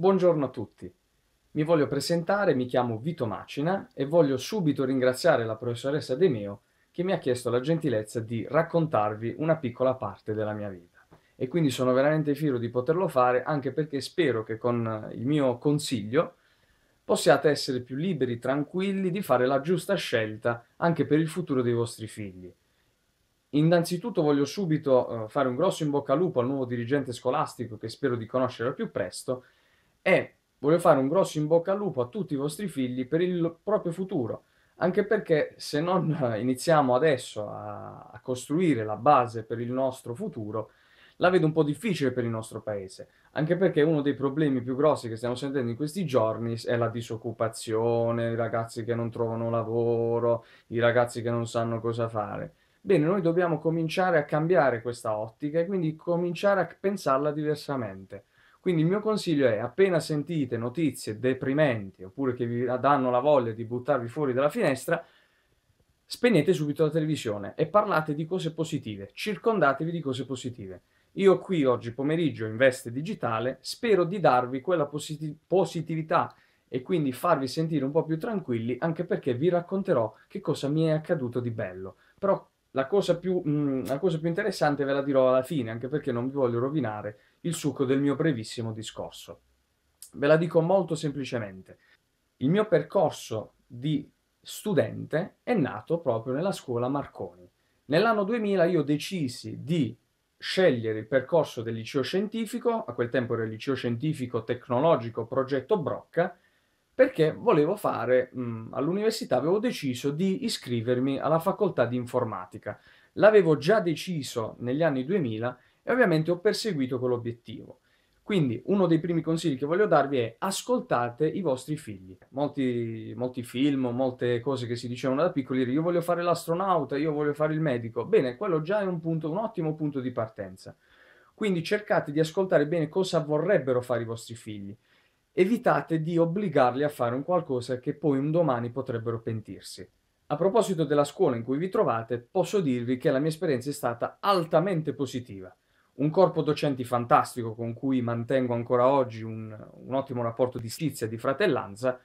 Buongiorno a tutti. Mi voglio presentare, mi chiamo Vito Macina e voglio subito ringraziare la professoressa De Meo che mi ha chiesto la gentilezza di raccontarvi una piccola parte della mia vita. E quindi sono veramente fiero di poterlo fare anche perché spero che con il mio consiglio possiate essere più liberi, tranquilli di fare la giusta scelta anche per il futuro dei vostri figli. Innanzitutto voglio subito eh, fare un grosso in bocca al lupo al nuovo dirigente scolastico che spero di conoscere al più presto e voglio fare un grosso in bocca al lupo a tutti i vostri figli per il proprio futuro, anche perché se non iniziamo adesso a, a costruire la base per il nostro futuro, la vedo un po' difficile per il nostro paese, anche perché uno dei problemi più grossi che stiamo sentendo in questi giorni è la disoccupazione, i ragazzi che non trovano lavoro, i ragazzi che non sanno cosa fare. Bene, noi dobbiamo cominciare a cambiare questa ottica e quindi cominciare a pensarla diversamente. Quindi il mio consiglio è, appena sentite notizie deprimenti oppure che vi danno la voglia di buttarvi fuori dalla finestra, spegnete subito la televisione e parlate di cose positive, circondatevi di cose positive. Io qui oggi pomeriggio in veste digitale spero di darvi quella posit- positività e quindi farvi sentire un po' più tranquilli anche perché vi racconterò che cosa mi è accaduto di bello. Però la cosa, più, mh, mm, la cosa più interessante ve la dirò alla fine, anche perché non vi voglio rovinare il succo del mio brevissimo discorso. Ve la dico molto semplicemente. Il mio percorso di studente è nato proprio nella scuola Marconi. Nell'anno 2000 io decisi di scegliere il percorso del liceo scientifico, a quel tempo era il liceo scientifico tecnologico progetto Brocca, perché volevo fare mh, all'università, avevo deciso di iscrivermi alla facoltà di informatica. L'avevo già deciso negli anni 2000 e ovviamente ho perseguito quell'obiettivo. Quindi uno dei primi consigli che voglio darvi è ascoltate i vostri figli. Molti, molti, film, molte cose che si dicevano da piccoli, io voglio fare l'astronauta, io voglio fare il medico. Bene, quello già è un, punto, un ottimo punto di partenza. Quindi cercate di ascoltare bene cosa vorrebbero fare i vostri figli evitate di obbligarli a fare un qualcosa che poi un domani potrebbero pentirsi. A proposito della scuola in cui vi trovate, posso dirvi che la mia esperienza è stata altamente positiva. Un corpo docenti fantastico con cui mantengo ancora oggi un, un ottimo rapporto di stizia e di fratellanza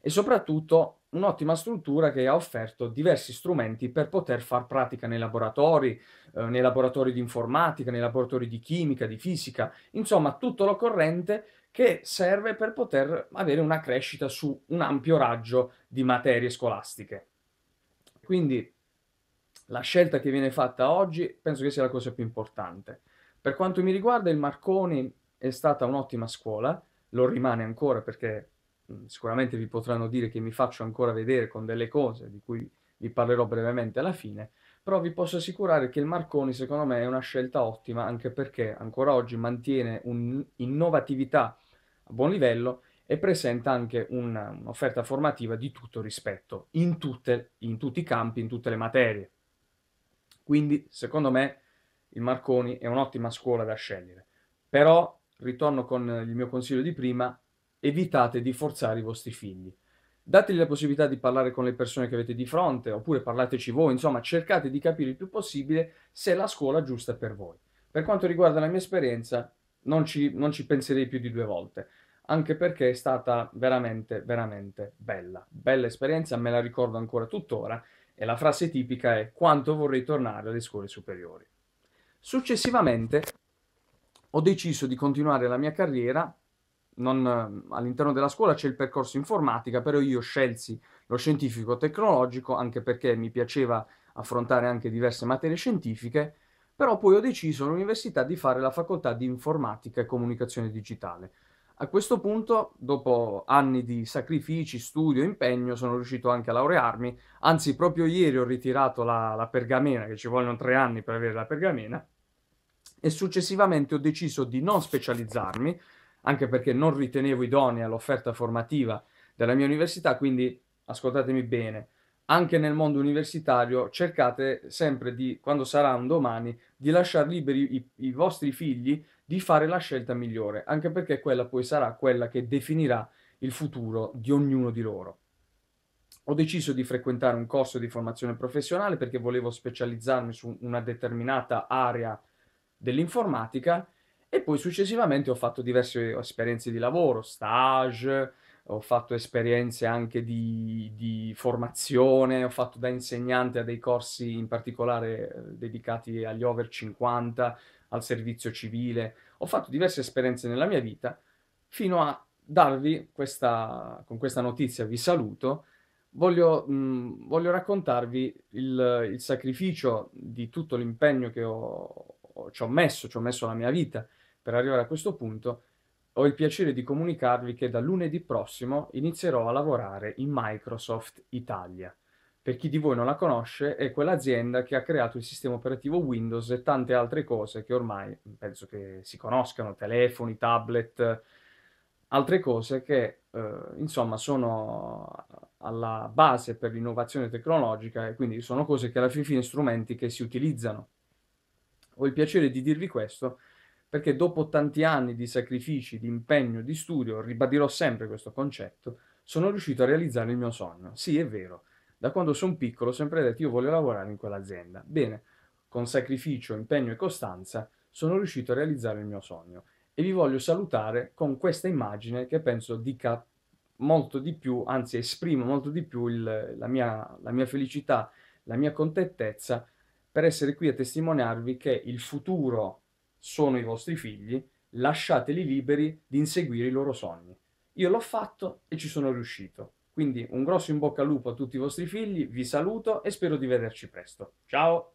e soprattutto un'ottima struttura che ha offerto diversi strumenti per poter far pratica nei laboratori, eh, nei laboratori di informatica, nei laboratori di chimica, di fisica, insomma tutto l'occorrente che serve per poter avere una crescita su un ampio raggio di materie scolastiche. Quindi la scelta che viene fatta oggi penso che sia la cosa più importante. Per quanto mi riguarda il Marconi è stata un'ottima scuola, lo rimane ancora perché sicuramente vi potranno dire che mi faccio ancora vedere con delle cose di cui vi parlerò brevemente alla fine, però vi posso assicurare che il Marconi secondo me è una scelta ottima anche perché ancora oggi mantiene un'innovatività a buon livello e presenta anche una, un'offerta formativa di tutto rispetto, in, tutte, in tutti i campi, in tutte le materie. Quindi secondo me il Marconi è un'ottima scuola da scegliere. Però ritorno con il mio consiglio di prima, evitate di forzare i vostri figli. Dategli la possibilità di parlare con le persone che avete di fronte, oppure parlateci voi, insomma cercate di capire il più possibile se è la scuola giusta per voi. Per quanto riguarda la mia esperienza, non ci, non ci penserei più di due volte, anche perché è stata veramente, veramente bella. Bella esperienza, me la ricordo ancora tuttora, e la frase tipica è quanto vorrei tornare alle scuole superiori. Successivamente ho deciso di continuare la mia carriera non, ehm, all'interno della scuola c'è il percorso informatica, però io scelsi lo scientifico tecnologico anche perché mi piaceva affrontare anche diverse materie scientifiche, però poi ho deciso all'università di fare la facoltà di informatica e comunicazione digitale. A questo punto, dopo anni di sacrifici, studio, impegno, sono riuscito anche a laurearmi, anzi proprio ieri ho ritirato la, la pergamena, che ci vogliono tre anni per avere la pergamena, e successivamente ho deciso di non specializzarmi, anche perché non ritenevo idonea l'offerta formativa della mia università, quindi ascoltatemi bene, anche nel mondo universitario cercate sempre di, quando sarà un domani, di lasciare liberi i, i vostri figli di fare la scelta migliore, anche perché quella poi sarà quella che definirà il futuro di ognuno di loro. Ho deciso di frequentare un corso di formazione professionale perché volevo specializzarmi su una determinata area dell'informatica e poi successivamente ho fatto diverse esperienze di lavoro, stage, ho fatto esperienze anche di, di formazione, ho fatto da insegnante a dei corsi in particolare eh, dedicati agli over 50, al servizio civile, ho fatto diverse esperienze nella mia vita fino a darvi questa, con questa notizia vi saluto, voglio, mh, voglio raccontarvi il, il sacrificio di tutto l'impegno che ho, ci ho messo, ci ho messo la mia vita per arrivare a questo punto, ho il piacere di comunicarvi che da lunedì prossimo inizierò a lavorare in Microsoft Italia. Per chi di voi non la conosce, è quell'azienda che ha creato il sistema operativo Windows e tante altre cose che ormai penso che si conoscano, telefoni, tablet, altre cose che eh, insomma sono alla base per l'innovazione tecnologica e quindi sono cose che alla fine, fine strumenti che si utilizzano ho il piacere di dirvi questo perché dopo tanti anni di sacrifici, di impegno, di studio, ribadirò sempre questo concetto, sono riuscito a realizzare il mio sogno. Sì, è vero, da quando sono piccolo ho sempre detto io voglio lavorare in quell'azienda. Bene, con sacrificio, impegno e costanza sono riuscito a realizzare il mio sogno e vi voglio salutare con questa immagine che penso dica molto di più, anzi esprimo molto di più il, la, mia, la mia felicità, la mia contentezza per essere qui a testimoniarvi che il futuro sono i vostri figli, lasciateli liberi di inseguire i loro sogni. Io l'ho fatto e ci sono riuscito. Quindi un grosso in bocca al lupo a tutti i vostri figli, vi saluto e spero di vederci presto. Ciao!